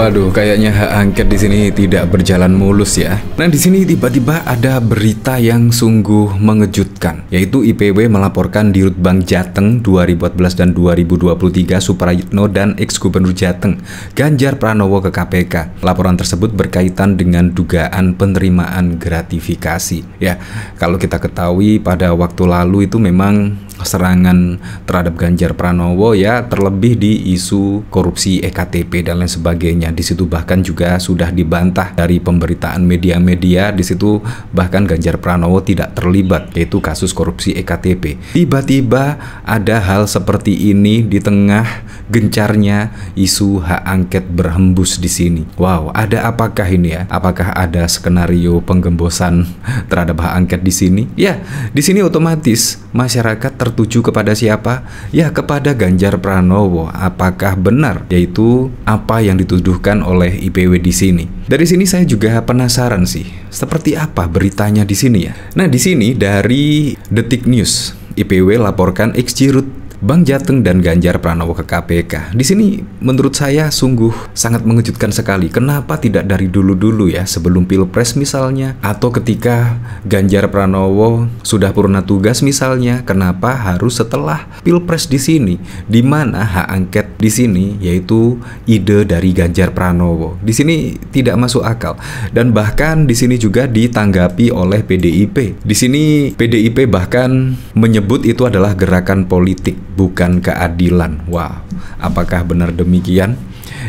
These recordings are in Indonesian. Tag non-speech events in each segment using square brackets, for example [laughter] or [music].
Waduh, kayaknya hak angket di sini tidak berjalan mulus ya. Nah, di sini tiba-tiba ada berita yang sungguh mengejutkan, yaitu IPW melaporkan Dirut Bank Jateng 2014 dan 2023 Suprayitno dan ex-gubernur Jateng Ganjar Pranowo ke KPK. Laporan tersebut berkaitan dengan dugaan penerimaan gratifikasi. Ya, kalau kita ketahui pada waktu lalu itu memang serangan terhadap Ganjar Pranowo ya terlebih di isu korupsi EKTP dan lain sebagainya. Di situ bahkan juga sudah dibantah dari pemberitaan media-media di situ bahkan Ganjar Pranowo tidak terlibat yaitu kasus korupsi EKTP. Tiba-tiba ada hal seperti ini di tengah gencarnya isu hak angket berhembus di sini. Wow, ada apakah ini ya? Apakah ada skenario penggembosan terhadap hak angket di sini? Ya, di sini otomatis masyarakat ter tertuju kepada siapa? Ya kepada Ganjar Pranowo. Apakah benar? Yaitu apa yang dituduhkan oleh IPW di sini. Dari sini saya juga penasaran sih, seperti apa beritanya di sini ya. Nah di sini dari Detik News IPW laporkan X Jirut Bang Jateng dan Ganjar Pranowo ke KPK. Di sini menurut saya sungguh sangat mengejutkan sekali. Kenapa tidak dari dulu-dulu ya sebelum Pilpres misalnya atau ketika Ganjar Pranowo sudah purna tugas misalnya, kenapa harus setelah Pilpres di sini di mana hak angket di sini yaitu ide dari Ganjar Pranowo. Di sini tidak masuk akal dan bahkan di sini juga ditanggapi oleh PDIP. Di sini PDIP bahkan menyebut itu adalah gerakan politik bukan keadilan. Wow, apakah benar demikian?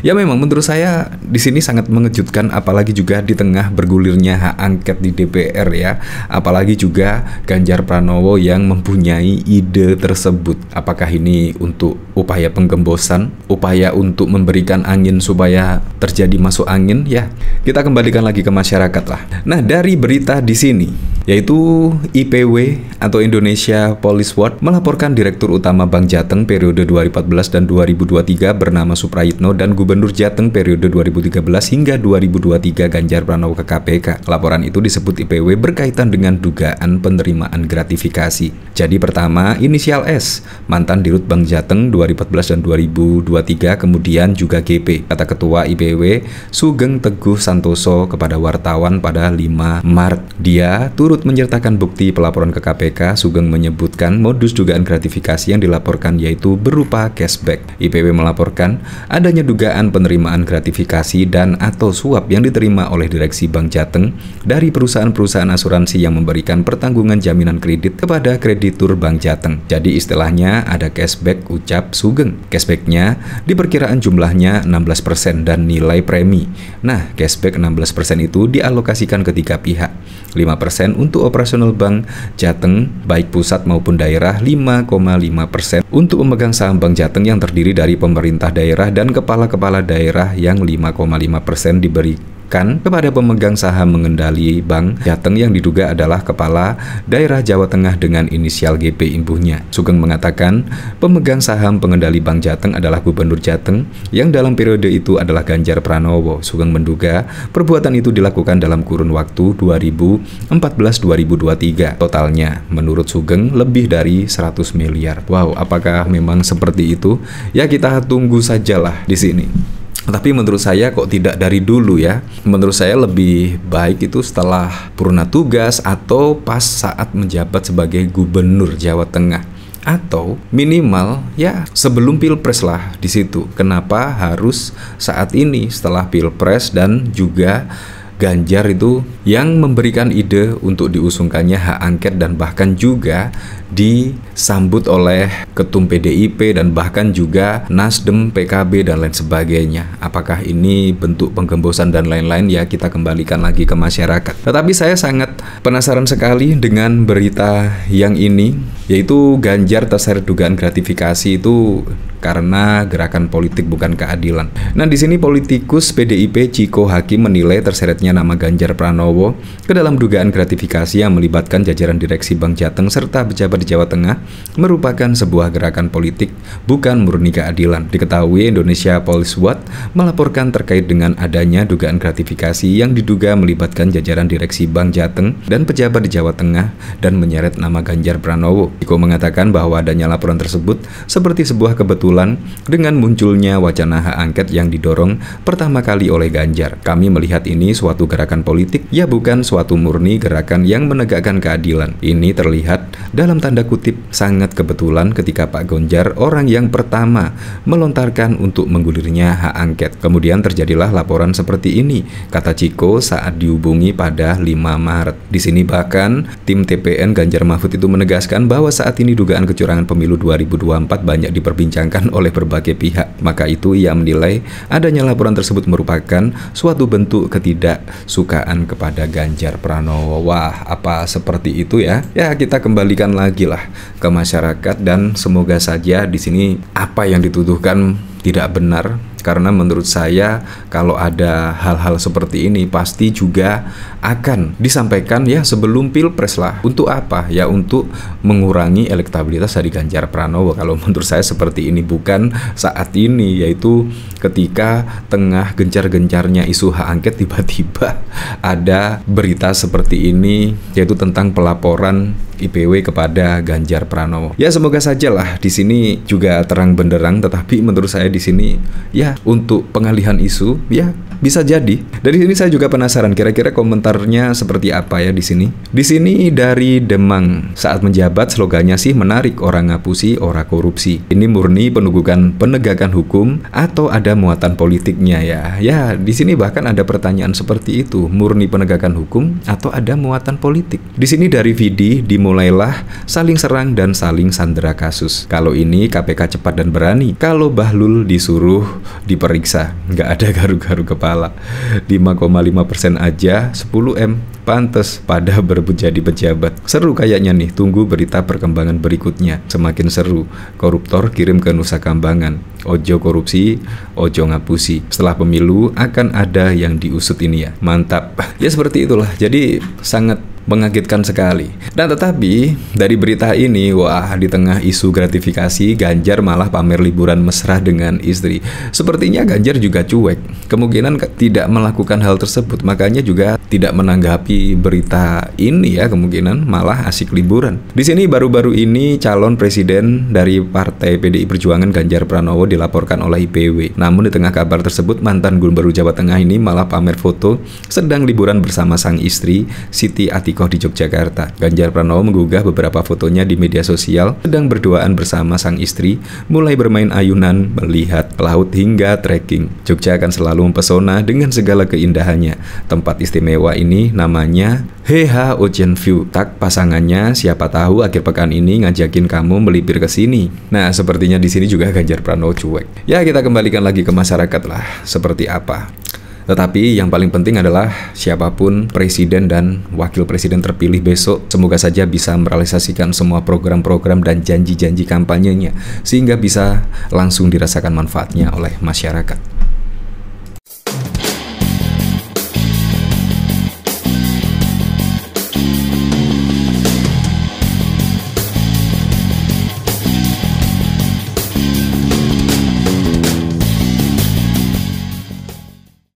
Ya memang menurut saya di sini sangat mengejutkan apalagi juga di tengah bergulirnya hak angket di DPR ya. Apalagi juga Ganjar Pranowo yang mempunyai ide tersebut. Apakah ini untuk upaya penggembosan, upaya untuk memberikan angin supaya terjadi masuk angin ya. Kita kembalikan lagi ke masyarakat lah. Nah, dari berita di sini yaitu IPW atau Indonesia Police Watch melaporkan Direktur Utama Bank Jateng periode 2014 dan 2023 bernama Suprayitno dan Gubernur Jateng periode 2013 hingga 2023 Ganjar Pranowo ke KPK. Laporan itu disebut IPW berkaitan dengan dugaan penerimaan gratifikasi. Jadi pertama, inisial S, mantan Dirut Bank Jateng 2014 dan 2023, kemudian juga GP, kata Ketua IPW Sugeng Teguh Santoso kepada wartawan pada 5 Maret. Dia turun Turut menyertakan bukti pelaporan ke KPK, Sugeng menyebutkan modus dugaan gratifikasi yang dilaporkan yaitu berupa cashback. IPW melaporkan adanya dugaan penerimaan gratifikasi dan atau suap yang diterima oleh Direksi Bank Jateng dari perusahaan-perusahaan asuransi yang memberikan pertanggungan jaminan kredit kepada kreditur Bank Jateng. Jadi istilahnya ada cashback ucap Sugeng. Cashbacknya diperkiraan jumlahnya 16% dan nilai premi. Nah, cashback 16% itu dialokasikan ke tiga pihak. 5% untuk operasional Bank Jateng baik pusat maupun daerah 5,5% untuk pemegang saham Bank Jateng yang terdiri dari pemerintah daerah dan kepala-kepala daerah yang 5,5% diberi diserahkan kepada pemegang saham mengendali Bank Jateng yang diduga adalah kepala daerah Jawa Tengah dengan inisial GP imbuhnya. Sugeng mengatakan, pemegang saham pengendali Bank Jateng adalah Gubernur Jateng yang dalam periode itu adalah Ganjar Pranowo. Sugeng menduga perbuatan itu dilakukan dalam kurun waktu 2014-2023. Totalnya, menurut Sugeng, lebih dari 100 miliar. Wow, apakah memang seperti itu? Ya kita tunggu sajalah di sini. Tapi menurut saya kok tidak dari dulu ya. Menurut saya lebih baik itu setelah purna tugas atau pas saat menjabat sebagai gubernur Jawa Tengah atau minimal ya sebelum pilpres lah di situ. Kenapa harus saat ini setelah pilpres dan juga Ganjar itu yang memberikan ide untuk diusungkannya hak angket dan bahkan juga disambut oleh ketum PDIP dan bahkan juga Nasdem, PKB dan lain sebagainya. Apakah ini bentuk penggembosan dan lain-lain ya kita kembalikan lagi ke masyarakat. Tetapi saya sangat penasaran sekali dengan berita yang ini yaitu Ganjar terseret dugaan gratifikasi itu karena gerakan politik bukan keadilan. Nah, di sini politikus PDIP Ciko Hakim menilai terseretnya nama Ganjar Pranowo ke dalam dugaan gratifikasi yang melibatkan jajaran direksi Bank Jateng serta pejabat di Jawa Tengah merupakan sebuah gerakan politik bukan murni keadilan. Diketahui Indonesia Police Watch melaporkan terkait dengan adanya dugaan gratifikasi yang diduga melibatkan jajaran direksi Bank Jateng dan pejabat di Jawa Tengah dan menyeret nama Ganjar Pranowo. Ciko mengatakan bahwa adanya laporan tersebut seperti sebuah kebetulan kebetulan dengan munculnya wacana hak angket yang didorong pertama kali oleh Ganjar. Kami melihat ini suatu gerakan politik, ya bukan suatu murni gerakan yang menegakkan keadilan. Ini terlihat dalam tanda kutip sangat kebetulan ketika Pak Ganjar orang yang pertama melontarkan untuk menggulirnya hak angket. Kemudian terjadilah laporan seperti ini, kata Ciko saat dihubungi pada 5 Maret. Di sini bahkan tim TPN Ganjar Mahfud itu menegaskan bahwa saat ini dugaan kecurangan pemilu 2024 banyak diperbincangkan dilakukan oleh berbagai pihak. Maka itu ia menilai adanya laporan tersebut merupakan suatu bentuk ketidaksukaan kepada Ganjar Pranowo. Wah, apa seperti itu ya? Ya, kita kembalikan lagi lah ke masyarakat dan semoga saja di sini apa yang dituduhkan tidak benar karena menurut saya kalau ada hal-hal seperti ini pasti juga akan disampaikan ya sebelum pilpres lah untuk apa ya untuk mengurangi elektabilitas dari Ganjar Pranowo kalau menurut saya seperti ini bukan saat ini yaitu ketika tengah gencar-gencarnya isu hak angket tiba-tiba [laughs] ada berita seperti ini yaitu tentang pelaporan IPW kepada Ganjar Pranowo ya semoga sajalah di sini juga terang benderang tetapi menurut saya di sini ya untuk pengalihan isu ya bisa jadi. Dari sini saya juga penasaran kira-kira komentarnya seperti apa ya di sini. Di sini dari Demang. Saat menjabat slogannya sih menarik orang ngapusi, orang korupsi. Ini murni penegukan penegakan hukum atau ada muatan politiknya ya. Ya, di sini bahkan ada pertanyaan seperti itu, murni penegakan hukum atau ada muatan politik. Di sini dari Vidi dimulailah saling serang dan saling sandera kasus. Kalau ini KPK cepat dan berani. Kalau Bahlul disuruh diperiksa, nggak ada [laughs] garu-garu kepala kepala 5,5% aja 10M pantes pada berebut jadi pejabat seru kayaknya nih tunggu berita perkembangan berikutnya semakin seru koruptor kirim ke Nusa Kambangan ojo korupsi ojo ngapusi setelah pemilu akan ada yang diusut ini ya mantap [laughs] ya seperti itulah jadi sangat Mengagetkan sekali. Dan tetapi dari berita ini, wah di tengah isu gratifikasi, Ganjar malah pamer liburan mesra dengan istri. Sepertinya Ganjar juga cuek. Kemungkinan tidak melakukan hal tersebut, makanya juga tidak menanggapi berita ini ya kemungkinan malah asik liburan. Di sini baru-baru ini calon presiden dari Partai PDI Perjuangan Ganjar Pranowo dilaporkan oleh IPW. Namun di tengah kabar tersebut mantan Gubernur Jawa Tengah ini malah pamer foto sedang liburan bersama sang istri Siti Atiko Istiqoh di Yogyakarta. Ganjar Pranowo menggugah beberapa fotonya di media sosial sedang berduaan bersama sang istri, mulai bermain ayunan, melihat laut hingga trekking. Jogja akan selalu mempesona dengan segala keindahannya. Tempat istimewa ini namanya Heha Ocean View. Tak pasangannya, siapa tahu akhir pekan ini ngajakin kamu melipir ke sini. Nah, sepertinya di sini juga Ganjar Pranowo cuek. Ya, kita kembalikan lagi ke masyarakat lah. Seperti apa? Tetapi yang paling penting adalah siapapun presiden dan wakil presiden terpilih besok semoga saja bisa merealisasikan semua program-program dan janji-janji kampanyenya sehingga bisa langsung dirasakan manfaatnya oleh masyarakat.